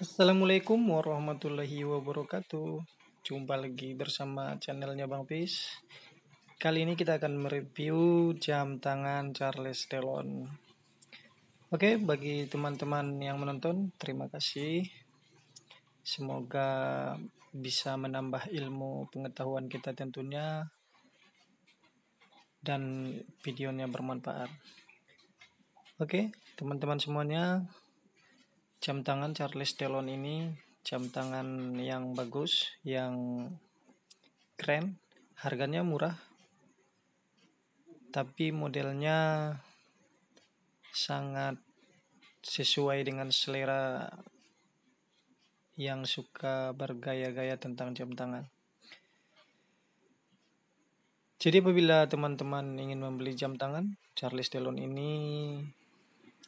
Assalamualaikum warahmatullahi wabarakatuh. Jumpa lagi bersama channelnya Bang Pis. Kali ini kita akan mereview jam tangan Charles Delon. Oke, bagi teman-teman yang menonton, terima kasih. Semoga bisa menambah ilmu pengetahuan kita tentunya dan videonya bermanfaat. Oke, teman-teman semuanya, Jam tangan Charles Delon ini jam tangan yang bagus, yang keren, harganya murah, tapi modelnya sangat sesuai dengan selera yang suka bergaya-gaya tentang jam tangan. Jadi apabila teman-teman ingin membeli jam tangan, Charles Delon ini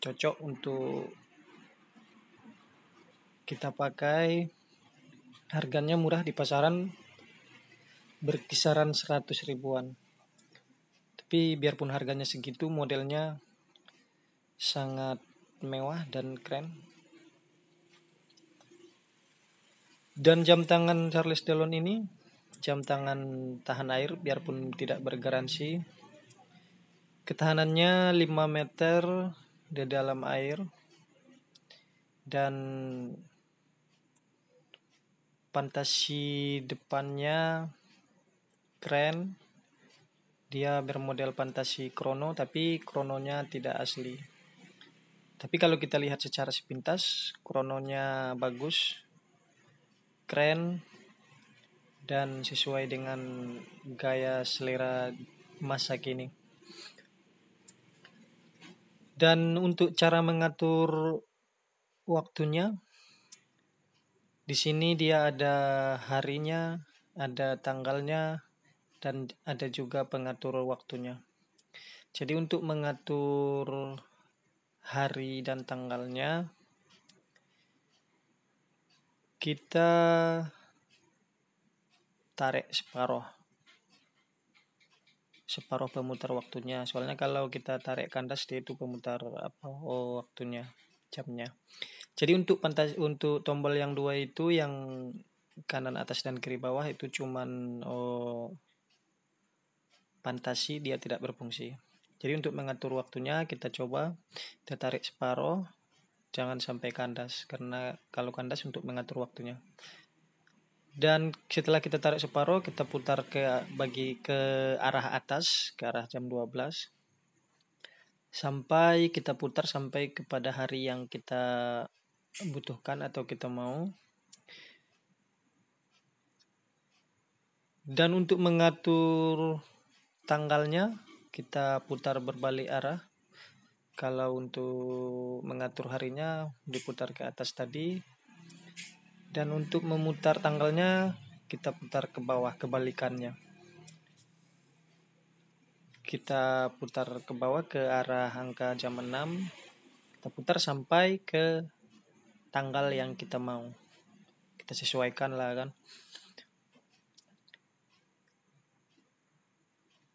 cocok untuk kita pakai harganya murah di pasaran berkisaran 100 ribuan tapi biarpun harganya segitu modelnya sangat mewah dan keren dan jam tangan Charles Delon ini jam tangan tahan air biarpun tidak bergaransi ketahanannya 5 meter di dalam air dan fantasi depannya keren dia bermodel fantasi krono tapi krononya tidak asli tapi kalau kita lihat secara sepintas krononya bagus keren dan sesuai dengan gaya selera masa kini dan untuk cara mengatur waktunya di sini dia ada harinya, ada tanggalnya, dan ada juga pengatur waktunya. Jadi untuk mengatur hari dan tanggalnya, kita tarik separoh, separuh pemutar waktunya soalnya kalau kita tarik kandas dia itu pemutar apa oh, waktunya jamnya jadi untuk pentas untuk tombol yang dua itu yang kanan atas dan kiri bawah itu cuman oh, fantasi dia tidak berfungsi. Jadi untuk mengatur waktunya kita coba kita tarik separoh, jangan sampai kandas karena kalau kandas untuk mengatur waktunya. Dan setelah kita tarik separoh kita putar ke bagi ke arah atas ke arah jam 12 sampai kita putar sampai kepada hari yang kita butuhkan atau kita mau. Dan untuk mengatur tanggalnya, kita putar berbalik arah. Kalau untuk mengatur harinya, diputar ke atas tadi. Dan untuk memutar tanggalnya, kita putar ke bawah, kebalikannya. Kita putar ke bawah ke arah angka jam 6. Kita putar sampai ke tanggal yang kita mau kita sesuaikan lah kan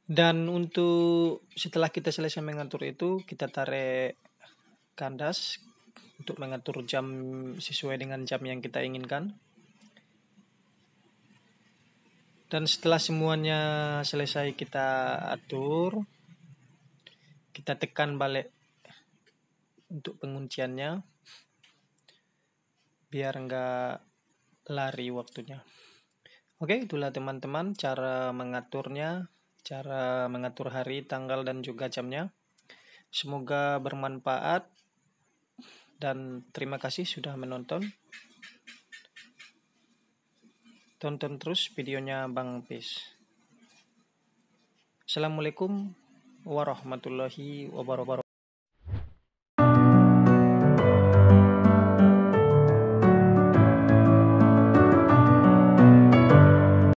dan untuk setelah kita selesai mengatur itu kita tarik kandas untuk mengatur jam sesuai dengan jam yang kita inginkan dan setelah semuanya selesai kita atur kita tekan balik untuk pengunciannya biar nggak lari waktunya. Oke, itulah teman-teman cara mengaturnya, cara mengatur hari, tanggal, dan juga jamnya. Semoga bermanfaat dan terima kasih sudah menonton. Tonton terus videonya Bang Pis. Assalamualaikum warahmatullahi wabarakatuh.